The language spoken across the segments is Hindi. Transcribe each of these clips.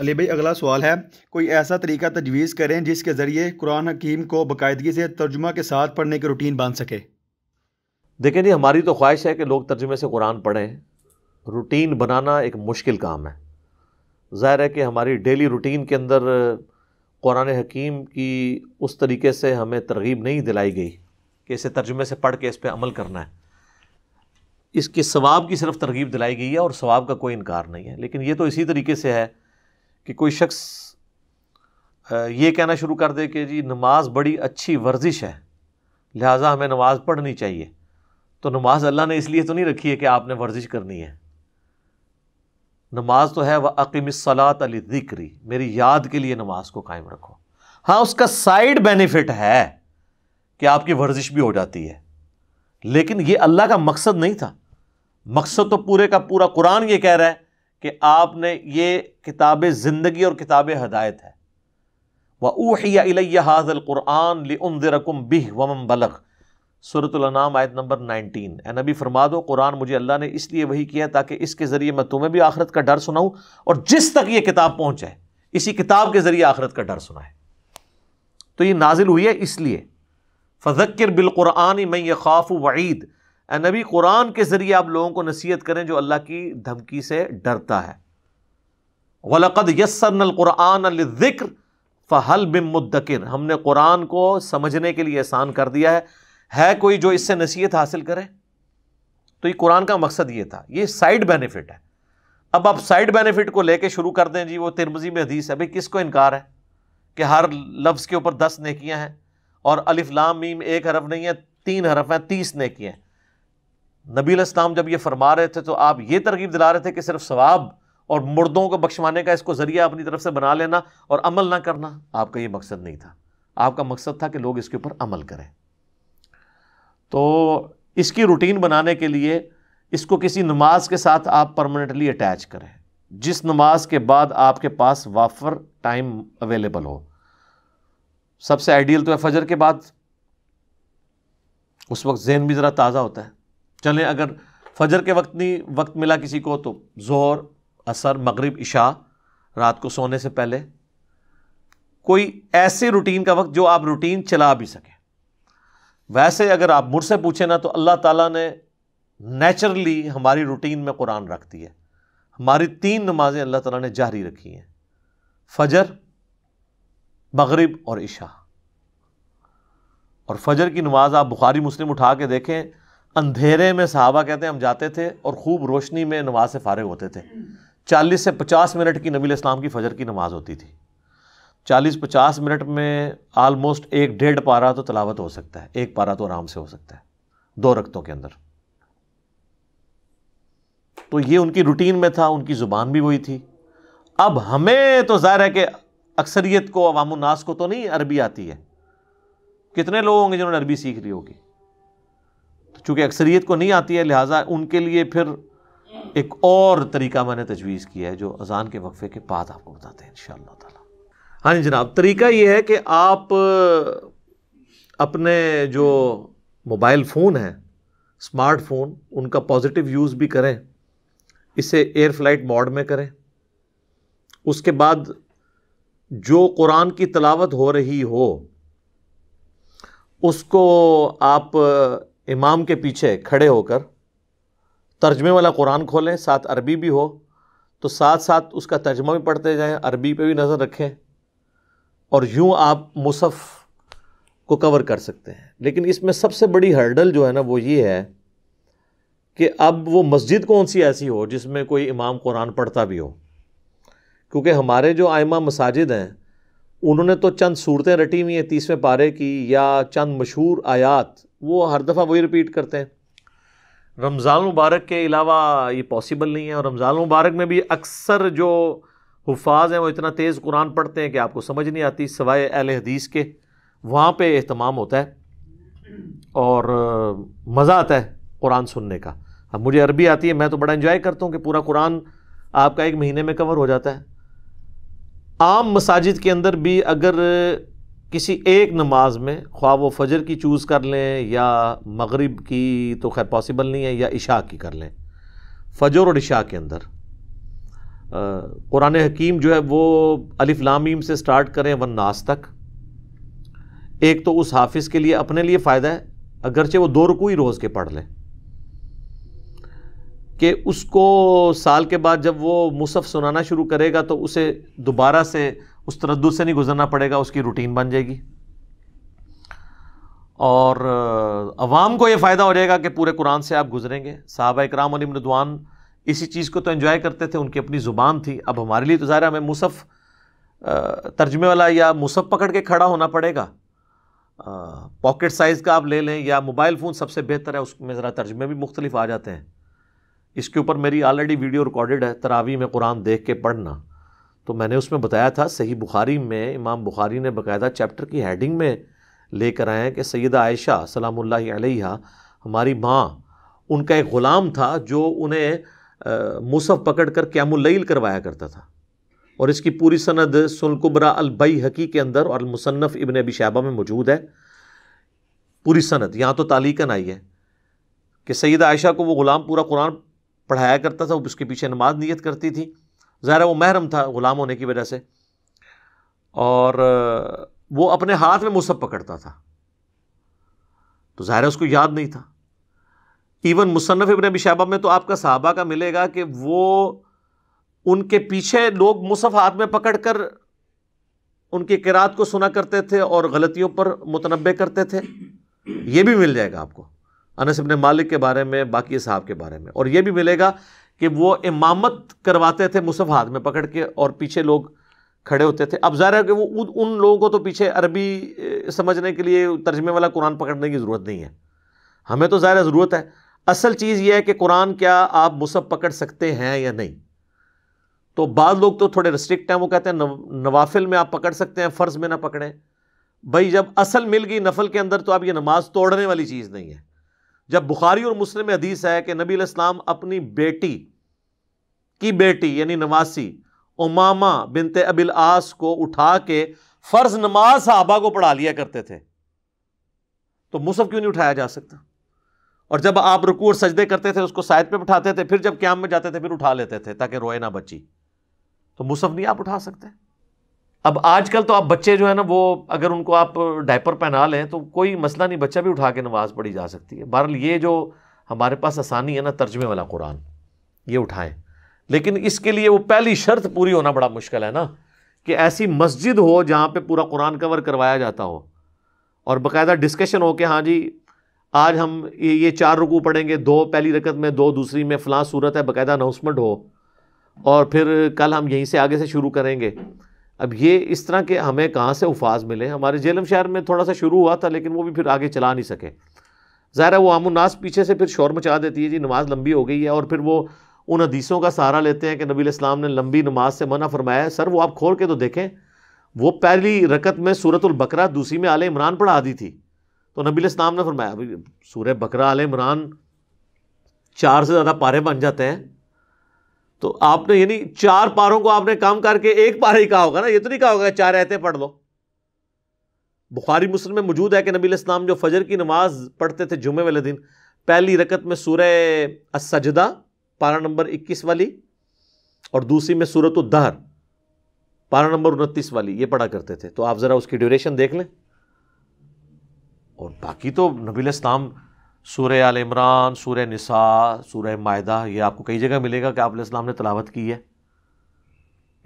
अली भाई अगला सवाल है कोई ऐसा तरीका तजवीज़ करें जिसके ज़रिए कुरान हकीम को बाकायदगी से तर्जुमा के साथ पढ़ने की रूटीन बन सके देखें जी हमारी तो ख्वाहिश है कि लोग तर्जुमे से कुरान पढ़ें रूटीन बनाना एक मुश्किल काम है ज़ाहिर है कि हमारी डेली रूटीन के अंदर कुरान हकीम की उस तरीके से हमें तरगीब नहीं दिलाई गई कि इसे तर्जुमे से पढ़ के इस पर अमल करना है इसके सवाब की सिर्फ तरगीब दिलाई गई है और सवाब का कोई इनकार नहीं है लेकिन ये तो इसी तरीके से है कि कोई शख्स ये कहना शुरू कर दे कि जी नमाज बड़ी अच्छी वर्जिश है लिहाजा हमें नमाज पढ़नी चाहिए तो नमाज अल्लाह ने इसलिए तो नहीं रखी है कि आपने वर्जिश करनी है नमाज तो है वह अकीमसलात अली दिक्री मेरी याद के लिए नमाज को कायम रखो हाँ उसका साइड बेनिफिट है कि आपकी वर्जिश भी हो जाती है लेकिन ये अल्लाह का मकसद नहीं था मकसद तो पूरे का पूरा कुरान ये कह रहा है कि आपने ये किताब ज़िंदगी और किताब हदायत है व ऊहिया इलैया हाजल क़ुरान लिउनज़रकुम बिह वमन बलग सूरतनाम आयत नंबर नाइनटीन ए नबी फरमा दो कुरान मुझे अल्लाह ने इसलिए वही किया ताकि इसके ज़रिए मैं तुम्हें भी आखरत का डर सुनाऊँ और जिस तक ये किताब पहुँचे इसी किताब के ज़रिए आखरत का डर सुनाए तो ये नाजिल हुई है इसलिए फ़जक्र बिलकुरान मैं ये खाफ वईद नबी कुरान के ज़रिए आप लोगों को नसीहत करें जो अल्लाह की धमकी से डरता है वलक़द यसरन कुरान ज़िक्र फ़हल बिम मुद्दकिन हमने कुरान को समझने के लिए आसान कर दिया है है कोई जो इससे नसीहत हासिल करे तो ये कुरान का मकसद ये था ये साइड बेनिफिट है अब आप साइड बेनिफिट को लेकर शुरू कर दें जी वो तिरमजी में हदीस है भाई को इनकार है कि हर लफ्ज़ के ऊपर दस नेकियां हैं और अलिफ लाम मीम एक हरफ नहीं है तीन हरफ हैं तीस नेकियां हैं नबी इस्लाम जब यह फरमा रहे थे तो आप ये तरकीब दिला रहे थे कि सिर्फ सवाब और मुर्दों को बख्शवाने का इसको ज़रिया अपनी तरफ से बना लेना और अमल ना करना आपका यह मकसद नहीं था आपका मकसद था कि लोग इसके ऊपर अमल करें तो इसकी रूटीन बनाने के लिए इसको किसी नमाज के साथ आप परमानेंटली अटैच करें जिस नमाज के बाद आपके पास वाफर टाइम अवेलेबल हो सबसे आइडियल तो है फजर के बाद उस वक्त जहन भी ज़रा ताज़ा होता है चलें अगर फजर के वक्त नहीं वक्त मिला किसी को तो जोर असर मगरिब इशा रात को सोने से पहले कोई ऐसे रूटीन का वक्त जो आप रूटीन चला भी सकें वैसे अगर आप मुझसे पूछें ना तो अल्लाह ताला ने नेचुरली हमारी रूटीन में कुरान रख दी है हमारी तीन नमाज़ें अल्लाह ताला ने जारी रखी हैं फजर मगरिब और इशा और फजर की नमाज आप बुखारी मुस्लिम उठा के देखें अंधेरे में सहाबा कहते हैं हम जाते थे और खूब रोशनी में नमाज से फारग होते थे चालीस से पचास मिनट की नबी इस्लाम की फ़जर की नमाज होती थी चालीस पचास मिनट में आलमोस्ट एक डेढ़ पारा तो तलावत हो सकता है एक पारा तो आराम से हो सकता है दो रक्तों के अंदर तो ये उनकी रूटीन में था उनकी ज़ुबान भी वही थी अब हमें तो ज़ाहिर है कि अक्सरियत को अवाम नास को तो नहीं अरबी आती है कितने लोग होंगे जिन्होंने अरबी सीख रही होगी चूँकि अक्सरियत को नहीं आती है लिहाजा उनके लिए फिर एक और तरीका मैंने तजवीज़ किया है जो अजान के वक्फे के बाद आपको बताते हैं इन ताला हाँ जी जनाब तरीका ये है कि आप अपने जो मोबाइल फ़ोन है स्मार्टफोन उनका पॉजिटिव यूज़ भी करें इसे एयर फ्लाइट मोड में करें उसके बाद जो कुरान की तलावत हो रही हो उसको आप इमाम के पीछे खड़े होकर तर्जमे वाला कुरान खोलें साथ अरबी भी हो तो साथ साथ उसका तर्जमा भी पढ़ते जाएं अरबी पे भी नज़र रखें और यूँ आप मुसफ़ को कवर कर सकते हैं लेकिन इसमें सबसे बड़ी हर्डल जो है ना वो ये है कि अब वो मस्जिद कौन सी ऐसी हो जिसमें कोई इमाम कुरान पढ़ता भी हो क्योंकि हमारे जो आयमा मसाजिद हैं उन्होंने तो चंद सूरतें रटी हुई हैं तीसवें पारे की या चंद मशहूर आयात वो हर दफ़ा वही रिपीट करते हैं रमज़ान मुबारक के अलावा ये पॉसिबल नहीं है और रमज़ान मुबारक में भी अक्सर जो हफाज हैं वो इतना तेज़ कुरान पढ़ते हैं कि आपको समझ नहीं आती सवाए अहल हदीस के वहाँ पे अहतमाम होता है और मज़ा आता है कुरान सुनने का अब मुझे अरबी आती है मैं तो बड़ा इन्जॉय करता हूँ कि पूरा कुरान आपका एक महीने में कवर हो जाता है आम मसाजिद के अंदर भी अगर किसी एक नमाज में ख्वा व फजर की चूज़ कर लें या मगरिब की तो खैर पॉसिबल नहीं है या इशा की कर लें फजर और इशा के अंदर कुरान हकीम जो है वो अलिफ लामीम से स्टार्ट करें वन नास तक एक तो उस हाफिज़ के लिए अपने लिए फ़ायदा है अगरचे वो दो रुकू ही रोज़ के पढ़ लें कि उसको साल के बाद जब वो मुसफ़ सुनाना शुरू करेगा तो उसे दोबारा से उस तरद्दुद से नहीं गुजरना पड़ेगा उसकी रूटीन बन जाएगी और अवाम को ये फ़ायदा हो जाएगा कि पूरे कुरान से आप गुजरेंगे साहबा इक्राम और इमनदवान इसी चीज़ को तो इन्जॉय करते थे उनकी अपनी ज़ुबान थी अब हमारे लिए तो ज़ाहिर हमें मुसफ़ तर्जमे वाला या मुसफ़ पकड़ के खड़ा होना पड़ेगा पॉकेट साइज़ का आप ले लें या मोबाइल फ़ोन सबसे बेहतर है उसमें ज़रा तर्जमे भी मुख्तलिफ आ जाते हैं इसके ऊपर मेरी ऑलरेडी वीडियो रिकॉर्डेड है तरावी में कुरान देख के पढ़ना तो मैंने उसमें बताया था सही बुखारी में इमाम बुखारी ने बकायदा चैप्टर की हेडिंग में लेकर आए हैं कि सैदा आयशा सलाम्ला अलैहा हमारी माँ उनका एक ग़ुलाम था जो उन्हें मुसफ़ पकड़ कर क्यामुल्लैल करवाया करता था और इसकी पूरी सनद सुलकुबरा अलबई हकी के अंदर और मुसन्फ़ इबन अबी शाबा में मौजूद है पूरी सनद यहाँ तो तालीकन आई है कि सैदा आयशा को वो ग़ुलाम पूरा कुरान पढ़ाया करता था उसके पीछे नमाज नीयत करती थी ज़ाहिर वो महरम था ग़ुलाम होने की वजह से और वो अपने हाथ में मुसब पकड़ता था तो ज़ाहिर उसको याद नहीं था इवन मुसनफ़ इबन अबी शाबा में तो आपका साहबा का मिलेगा कि वो उनके पीछे लोग मुसफ़ हाथ में पकड़ कर उनकी किरात को सुना करते थे और गलतियों पर मुतनबे करते थे ये भी मिल जाएगा आपको अनस इबन मालिक के बारे में बाकी साहब के बारे में और ये भी मिलेगा कि वो इमामत करवाते थे मुसफ़ हाथ में पकड़ के और पीछे लोग खड़े होते थे अब ज़ाहिर है कि वो उन लोगों को तो पीछे अरबी समझने के लिए तर्जमे वाला कुरान पकड़ने की ज़रूरत नहीं है हमें तो ज़ाहिर ज़रूरत है असल चीज़ यह है कि कुरान क्या आप मुसफ़ पकड़ सकते हैं या नहीं तो बाद लोग तो थोड़े रिस्ट्रिक्ट हैं वो कहते हैं नवाफिल में आप पकड़ सकते हैं फ़र्ज़ में ना पकड़ें भाई जब असल मिल गई नफल के अंदर तो आप ये नमाज़ तोड़ने वाली चीज़ नहीं है जब बुखारी और मुस्लिम में हदीस है कि नबी इस्लाम अपनी बेटी की बेटी यानी नवासी उमामा बिनते अबिल आस को उठा के फ़र्ज नमाज साहबा को पढ़ा लिया करते थे तो मुसफ़ क्यों नहीं उठाया जा सकता और जब आप रुकू और सजदे करते थे उसको साइड पर बिठाते थे फिर जब क्याम में जाते थे फिर उठा लेते थे ताकि रोए ना बची तो मुसफ़ नहीं आप उठा सकते अब आजकल तो आप बच्चे जो है ना वो अगर उनको आप डायपर पहना लें तो कोई मसला नहीं बच्चा भी उठा के नमाज पढ़ी जा सकती है बहरहाल ये जो हमारे पास आसानी है ना तर्जमे वाला कुरान ये उठाएं लेकिन इसके लिए वो पहली शर्त पूरी होना बड़ा मुश्किल है ना कि ऐसी मस्जिद हो जहाँ पे पूरा कुरान कवर करवाया जाता हो और बाकायदा डिस्कशन हो कि हाँ जी आज हम ये चार रुकू पढ़ेंगे दो पहली रकत में दो दूसरी में फ़लाँ सूरत है बाकायदा अनाउंसमेंट हो और फिर कल हम यहीं से आगे से शुरू करेंगे अब ये इस तरह के हमें कहाँ से उफाज मिले हमारे जेलम शहर में थोड़ा सा शुरू हुआ था लेकिन वो भी फिर आगे चला नहीं सके ज़ाहिर है वो आमोनास पीछे से फिर शोर मचा देती है जी नमाज लंबी हो गई है और फिर वो उन हदीसों का सहारा लेते हैं कि नबी इस्लाम ने लंबी नमाज से मना फरमाया है सर वो आप खोल के तो देखें वो पहली रकत में सूरत बकरा दूसरी में आल इमरान पढ़ा दी थी तो नबी इस्लाम ने फरमाया सूर बकरा आल इमरान चार से ज़्यादा पारे बन जाते हैं तो आपने यानी चार पारों को आपने काम करके एक पार ही कहा होगा ना ये तो नहीं कहा होगा चार रहते पढ़ लो बुखारी मुस्लिम में मौजूद है कि नबी इस्लाम जो फजर की नमाज पढ़ते थे जुमे वाले दिन पहली रकत में सूरह असजदा पारा नंबर 21 वाली और दूसरी में सूरत उद्धार पारा नंबर उनतीस वाली ये पढ़ा करते थे तो आप ज़रा उसकी ड्यूरेशन देख लें और बाकी तो नबी इस्लाम सूर्य आल इमरान सूर्य निसा सूर्य मायदा ये आपको कई जगह मिलेगा कि आपलाम ने तलावत की है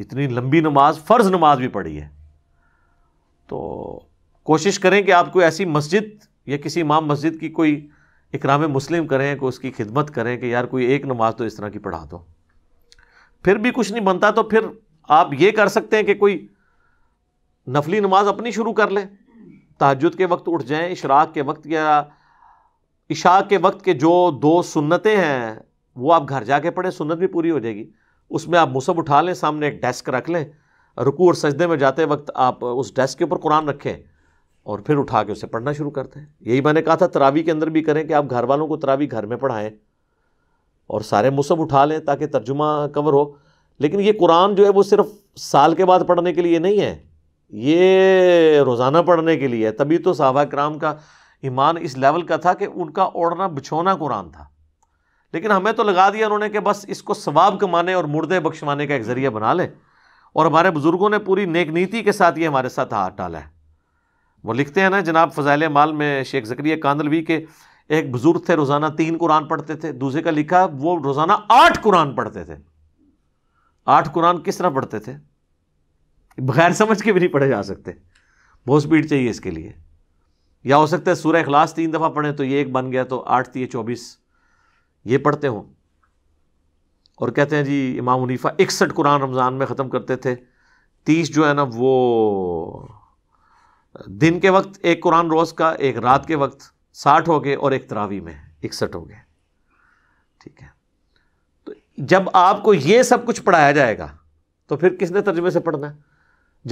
इतनी लंबी नमाज फ़र्ज़ नमाज भी पढ़ी है तो कोशिश करें कि आप कोई ऐसी मस्जिद या किसी इमाम मस्जिद की कोई इकराम मुस्लिम करें को उसकी खिदमत करें कि यार कोई एक नमाज तो इस तरह की पढ़ा दो फिर भी कुछ नहीं बनता तो फिर आप ये कर सकते हैं कि कोई नफली नमाज अपनी शुरू कर लें तहजद के वक्त उठ जाएँ इशराक के वक्त या इशा के वक्त के जो दो सुन्नतें हैं वो आप घर जाके पढ़ें सुन्नत भी पूरी हो जाएगी उसमें आप मुसब उठा लें सामने एक डेस्क रख लें रुकू और सजदे में जाते वक्त आप उस डेस्क के ऊपर कुरान रखें और फिर उठा के उसे पढ़ना शुरू करते हैं यही मैंने कहा था तरावी के अंदर भी करें कि आप घर वालों को तरावी घर में पढ़ाएँ और सारे मुसब उठा लें ताकि तर्जुमा कवर हो लेकिन ये कुरान जो है वो सिर्फ साल के बाद पढ़ने के लिए नहीं है ये रोज़ाना पढ़ने के लिए है तभी तो साहबा कराम का ईमान इस लेवल का था कि उनका ओढ़ना बिछोना कुरान था लेकिन हमें तो लगा दिया उन्होंने कि बस इसको स्वाब कमाने और मुर्दे बख्शवाने का एक ज़रिया बना ले और हमारे बुज़ुर्गों ने पूरी नेक नीति के साथ ये हमारे साथ हाथ डाला है वो लिखते हैं ना जनाब फ़जाइल माल में शेख जकरिया कांदलवी के एक बुज़ुर्ग थे रोज़ाना तीन कुरान पढ़ते थे दूसरे का लिखा वो रोज़ाना आठ कुरान पढ़ते थे आठ कुरान किस तरह पढ़ते थे बगैर समझ के भी नहीं पढ़े जा सकते बहुत स्पीड चाहिए इसके लिए या हो सकता है सूर्य अखलास तीन दफ़ा पढ़े तो ये एक बन गया तो आठ तीय चौबीस ये पढ़ते हों और कहते हैं जी इमाम हनीफा इकसठ कुरान रमज़ान में ख़त्म करते थे तीस जो है ना वो दिन के वक्त एक कुरान रोज़ का एक रात के वक्त साठ हो गए और एक तरावी में इकसठ हो गए ठीक है तो जब आपको ये सब कुछ पढ़ाया जाएगा तो फिर किसने तर्जमे से पढ़ना है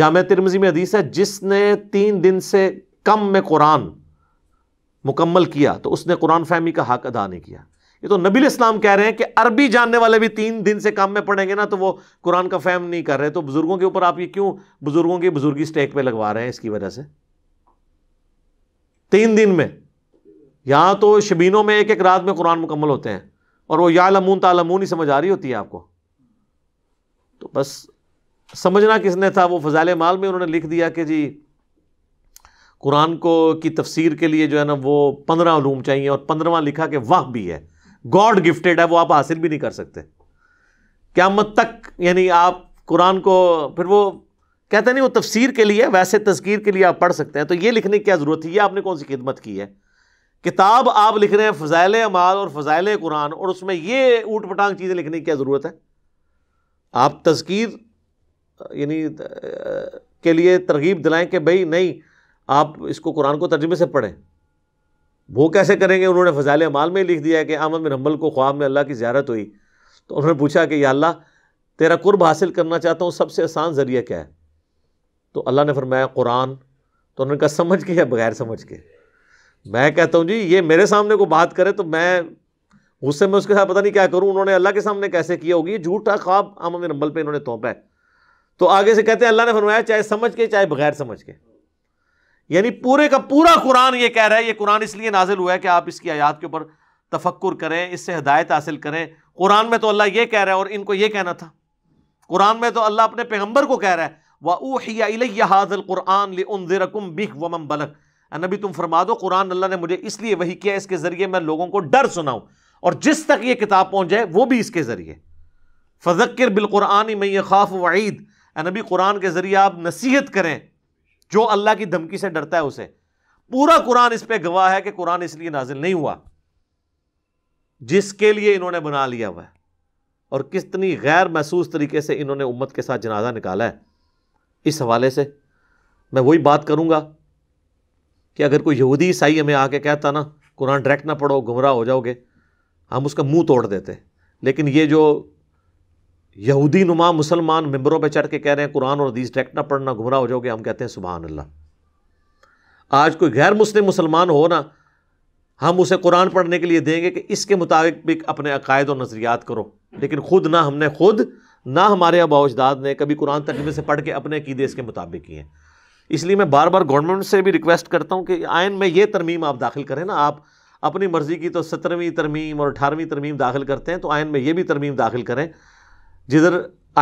जाम तिरमजी में हदीस है जिसने तीन दिन से कम में कुरान मुकम्मल किया तो उसने कुरान फहमी का हक अदा नहीं किया ये तो नबील इस्लाम कह रहे हैं कि अरबी जानने वाले भी तीन दिन से कम में पढ़ेंगे ना तो वो कुरान का फहम नहीं कर रहे तो बुजुर्गों के ऊपर आप ये क्यों बुजुर्गों की बुजुर्गी स्टेक पे लगवा रहे हैं इसकी वजह से तीन दिन में यहां तो शबीनों में एक एक रात में कुरान मुकम्मल होते हैं और वो या लमून तालमून ही समझ आ रही होती है आपको तो बस समझना किसने था वो फजाल माल में उन्होंने लिख दिया कि जी कुरान को की तफसीर के लिए जो है ना वो पंद्रह आलूम चाहिए और पंद्रवा लिखा कि वाह भी है गॉड गिफ्टेड है वो आप हासिल भी नहीं कर सकते क्या मत तक यानी आप कुरान को फिर वो कहते नहीं वो तफसीर के लिए वैसे तस्कीर के लिए आप पढ़ सकते हैं तो ये लिखने की क्या ज़रूरत थी ये आपने कौन सी खिदमत की है किताब आप लिख रहे हैं फजायल अमाल और फ़जाइल कुरान और उसमें ये ऊट पटांग चीज़ें लिखने की क्या ज़रूरत है आप तस्कीर यानी के लिए तरगीब दिलाएं कि भाई नहीं आप इसको कुरान को तर्जमे से पढ़ें वो कैसे करेंगे उन्होंने फजाल माल में लिख दिया कि आमद बिन हम्बल को ख्वाब में अल्लाह की ज्यारत हुई तो उन्होंने पूछा कि या अल्लाह तेरा कुर्ब हासिल करना चाहता हूँ सबसे आसान ज़रिया क्या है तो अल्लाह ने फरमाया कुरान तो उन्होंने कहा समझ के या बगैर समझ के मैं कहता हूँ जी ये मेरे सामने को बात करे तो मैं गुस्से में उसके साथ पता नहीं क्या करूँ उन्होंने अल्लाह के सामने कैसे किया होगी ये झूठा ख्वाब आमद नंबल पर इन्होंने तोपा है तो आगे से कहते हैं अल्लाह ने फरमाया चाहे समझ के चाहे बगैर समझ के यानी पूरे का पूरा कुरान ये कह रहा है ये कुरान इसलिए नाजिल हुआ है कि आप इसकी आयात के ऊपर तफक्र करें इससे हिदायत हासिल करें कुरान में तो अल्लाह ये कह रहा है और इनको ये कहना था कुरान में तो अल्लाह अपने पैगम्बर को कह रहा है वाजल कुरान बिख वमम बलक नबी तुम फरमा दो कुरान अल्लाह ने मुझे इसलिए वही किया इसके ज़रिए मैं लोगों को डर सुनाऊँ और जिस तक ये किताब पहुँच जाए वो भी इसके ज़रिए फ़जक्र बिलकुरानी मैं खाफ वईद नबी कुरान के ज़रिए आप नसीहत करें जो अल्लाह की धमकी से डरता है उसे पूरा कुरान इस पर गवाह है कि कुरान इसलिए नाजिल नहीं हुआ जिसके लिए इन्होंने बना लिया हुआ और कितनी गैर महसूस तरीके से इन्होंने उम्मत के साथ जनाजा निकाला है इस हवाले से मैं वही बात करूंगा कि अगर कोई यहूदी ईसाई हमें आके कहता ना कुरान डायरेक्ट ना पढ़ो गुमराह हो जाओगे हम उसका मुंह तोड़ देते लेकिन ये जो यहूदी नुमा मुसलमान मेम्बरों पर चढ़ के कह रहे हैं कुरान और हदीस डायरेक्ट ना पढ़ना गुमराह हो जाओगे हम कहते हैं सुबह अल्लाह आज कोई गैर मुस्लिम मुसलमान हो ना हम उसे कुरान पढ़ने के लिए देंगे कि इसके मुताबिक भी अपने अकायद और नज़रियात करो लेकिन ख़ुद ना हमने खुद ना हमारे अब अजदाद ने कभी कुरान तकमे से पढ़ के अपने अकीदे इसके मुताबिक किए हैं इसलिए मैं बार बार गवर्नमेंट से भी रिक्वेस्ट करता हूँ कि आयन में ये तरमीम आप दाखिल करें ना आप अपनी मर्ज़ी की तो सत्रहवीं तरमीम और अठारहवीं तरमीम दाखिल करते हैं तो आयन में ये भी तरमीम दाखिल करें जिधर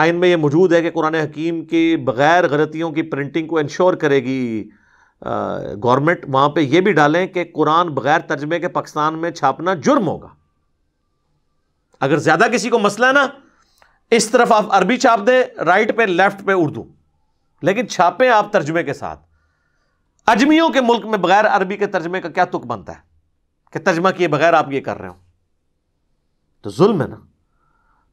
आयन में ये मौजूद है कि कुरान हकीम के बग़ैर गलतियों की प्रिंटिंग को इंश्योर करेगी गवर्नमेंट वहाँ पे ये भी डालें कि कुरान बग़ैर तर्जमे के पाकिस्तान में छापना जुर्म होगा अगर ज़्यादा किसी को मसला है ना इस तरफ आप अरबी छाप दें राइट पे लेफ्ट पे उर्दू लेकिन छापें आप तर्जमे के साथ अजमियों के मुल्क में बगैर अरबी के तर्जमे का क्या तुक बनता है कि तर्जमा किए बगैर आप ये कर रहे हो तो जुल्म है ना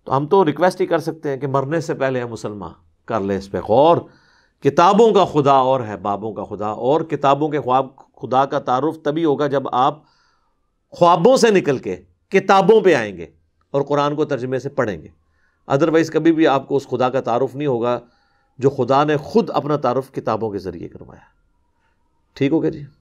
तो हम तो रिक्वेस्ट ही कर सकते हैं कि मरने से पहले हम मुसलमान कर लें इस पर गौर किताबों का खुदा और है बाबों का खुदा और किताबों के ख्वाब खुदा का तारुफ तभी होगा जब आप ख्वाबों से निकल के किताबों पे आएंगे और कुरान को तर्जमे से पढ़ेंगे अदरवाइज़ कभी भी आपको उस खुदा का तारुफ नहीं होगा जो खुदा ने खुद अपना तारुफ किताबों के ज़रिए करवाया ठीक हो गया जी